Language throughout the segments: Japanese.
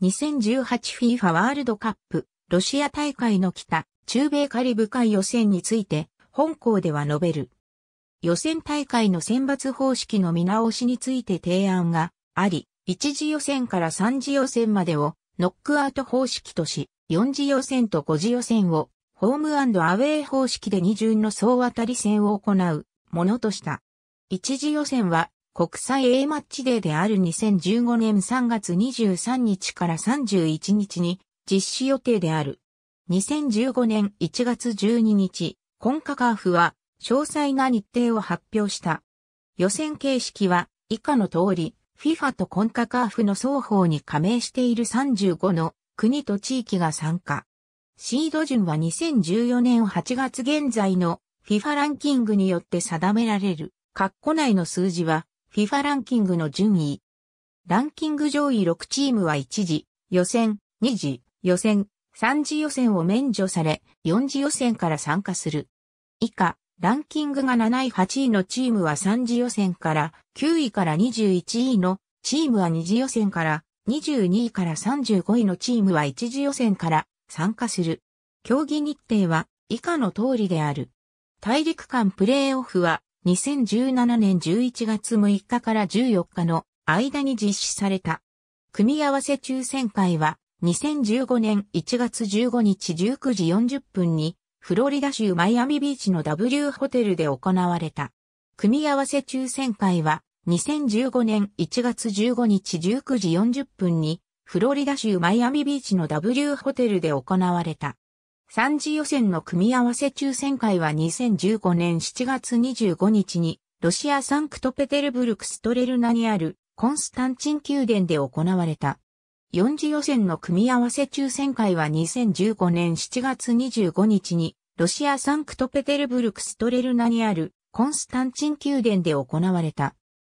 2018FIFA ワールドカップ、ロシア大会の北、中米カリブ海予選について、本校では述べる。予選大会の選抜方式の見直しについて提案があり、1次予選から3次予選までをノックアウト方式とし、4次予選と5次予選をホームアウェイ方式で2巡の総当たり戦を行うものとした。1次予選は国際 A マッチデーである2015年3月23日から31日に実施予定である。2015年1月12日、コンカカーフは詳細な日程を発表した。予選形式は以下の通り、FIFA とコンカカーフの双方に加盟している35の国と地域が参加。シード順は2014年8月現在の FIFA ランキングによって定められる。括弧内の数字は FIFA ランキングの順位。ランキング上位6チームは1次、予選、2次、予選、3次予選を免除され、4次予選から参加する。以下、ランキングが7位8位のチームは3次予選から、9位から21位のチームは2次予選から、22位から35位のチームは1次予選から参加する。競技日程は以下の通りである。大陸間プレーオフは2017年11月6日から14日の間に実施された。組み合わせ抽選会は2015年1月15日19時40分にフロリダ州マイアミビーチの W ホテルで行われた。組み合わせ抽選会は2015年1月15日19時40分にフロリダ州マイアミビーチの W ホテルで行われた。3次予選の組み合わせ抽選会は2015年7月25日に、ロシアサンクトペテルブルクストレルナにあるコンスタンチン宮殿で行われた。4次予選の組み合わせ抽選会は2015年7月25日に、ロシアサンクトペテルブルクストレルナにあるコンスタンチン宮殿で行われた。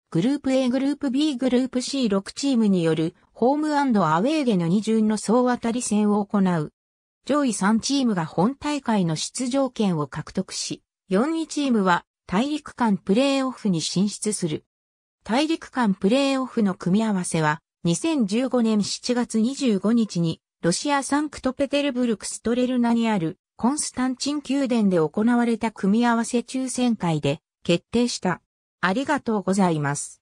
グループ A グループ B グループ C6 チームによるホームアウェーでの2巡の総当たり戦を行う上位3チームが本大会の出場権を獲得し、4位チームは大陸間プレーオフに進出する。大陸間プレーオフの組み合わせは、2015年7月25日に、ロシアサンクトペテルブルクストレルナにあるコンスタンチン宮殿で行われた組み合わせ抽選会で決定した。ありがとうございます。